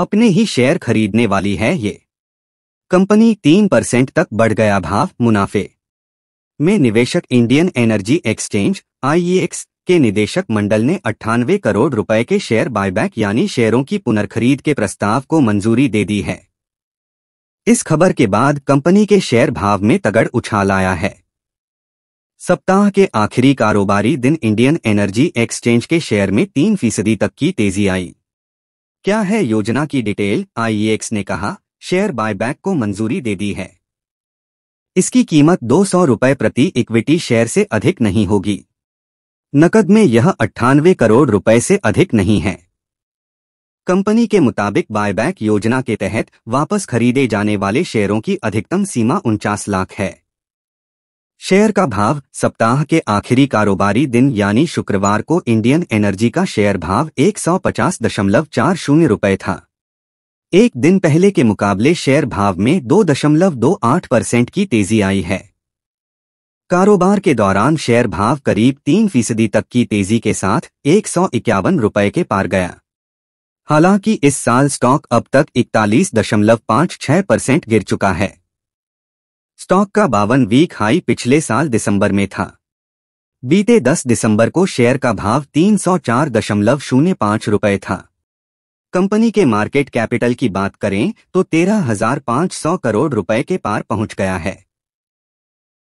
अपने ही शेयर खरीदने वाली है ये कंपनी तीन परसेंट तक बढ़ गया भाव मुनाफे में निवेशक Indian Energy Exchange IEX e के निदेशक मंडल ने अट्ठानवे करोड़ रुपए के शेयर बायबैक यानी शेयरों की पुनर्खरीद के प्रस्ताव को मंजूरी दे दी है इस खबर के बाद कंपनी के शेयर भाव में तगड़ उछाल आया है सप्ताह के आखिरी कारोबारी दिन इंडियन एनर्जी एक्सचेंज के शेयर में तीन फीसदी तक की तेजी आई क्या है योजना की डिटेल आईएक्स e ने कहा शेयर बायबैक को मंजूरी दे दी है इसकी कीमत दो सौ रुपये प्रति इक्विटी शेयर से अधिक नहीं होगी नकद में यह अट्ठानवे करोड़ रुपए से अधिक नहीं है कंपनी के मुताबिक बायबैक योजना के तहत वापस खरीदे जाने वाले शेयरों की अधिकतम सीमा उनचास लाख है शेयर का भाव सप्ताह के आखिरी कारोबारी दिन यानी शुक्रवार को इंडियन एनर्जी का शेयर भाव एक सौ पचास दशमलव चार शून्य रुपये था एक दिन पहले के मुकाबले शेयर भाव में दो दशमलव दो आठ परसेंट की तेजी आई है कारोबार के दौरान शेयर भाव करीब तीन फीसदी तक की तेजी के साथ एक सौ इक्यावन रुपये के पार गया हालांकि इस साल स्टॉक अब तक इकतालीस दशमलव पाँच छह परसेंट गिर चुका है स्टॉक का बावन वीक हाई पिछले साल दिसंबर में था बीते 10 दिसंबर को शेयर का भाव तीन सौ चार दशमलव शून्य पाँच रुपये था कंपनी के मार्केट कैपिटल की बात करें तो तेरह हजार पाँच सौ करोड़ रुपए के पार पहुंच गया है